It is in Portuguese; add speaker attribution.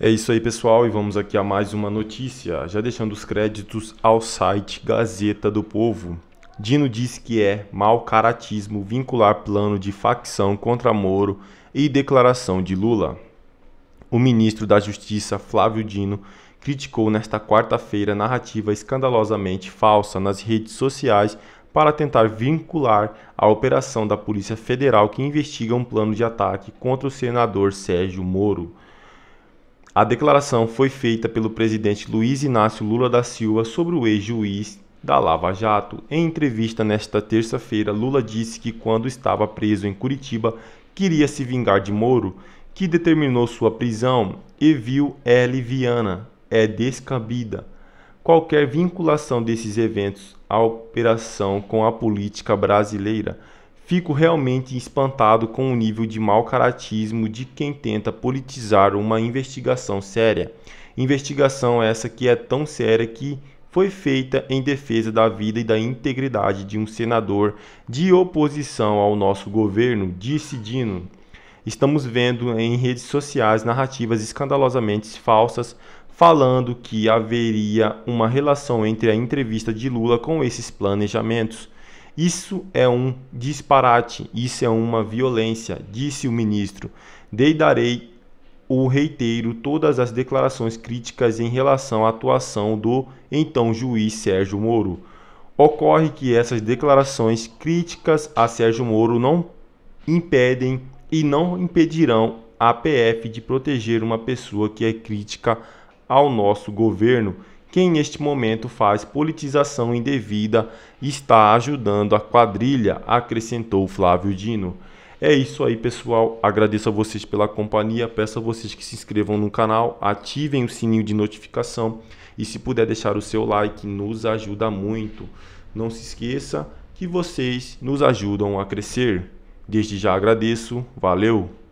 Speaker 1: É isso aí, pessoal, e vamos aqui a mais uma notícia, já deixando os créditos ao site Gazeta do Povo. Dino diz que é mau caratismo vincular plano de facção contra Moro e declaração de Lula. O ministro da Justiça, Flávio Dino, criticou nesta quarta-feira narrativa escandalosamente falsa nas redes sociais para tentar vincular a operação da Polícia Federal que investiga um plano de ataque contra o senador Sérgio Moro. A declaração foi feita pelo presidente Luiz Inácio Lula da Silva sobre o ex-juiz da Lava Jato. Em entrevista nesta terça-feira, Lula disse que quando estava preso em Curitiba, queria se vingar de Moro, que determinou sua prisão e viu é liviana, é descabida. Qualquer vinculação desses eventos à operação com a política brasileira. Fico realmente espantado com o nível de mau caratismo de quem tenta politizar uma investigação séria. Investigação essa que é tão séria que foi feita em defesa da vida e da integridade de um senador de oposição ao nosso governo, disse Dino. Estamos vendo em redes sociais narrativas escandalosamente falsas falando que haveria uma relação entre a entrevista de Lula com esses planejamentos. Isso é um disparate, isso é uma violência, disse o ministro. Deidarei o reitero todas as declarações críticas em relação à atuação do então juiz Sérgio Moro. Ocorre que essas declarações críticas a Sérgio Moro não impedem e não impedirão a PF de proteger uma pessoa que é crítica ao nosso governo, que neste momento faz politização indevida, está ajudando a quadrilha, acrescentou Flávio Dino. É isso aí, pessoal. Agradeço a vocês pela companhia. Peço a vocês que se inscrevam no canal, ativem o sininho de notificação e, se puder, deixar o seu like, nos ajuda muito. Não se esqueça que vocês nos ajudam a crescer. Desde já agradeço. Valeu!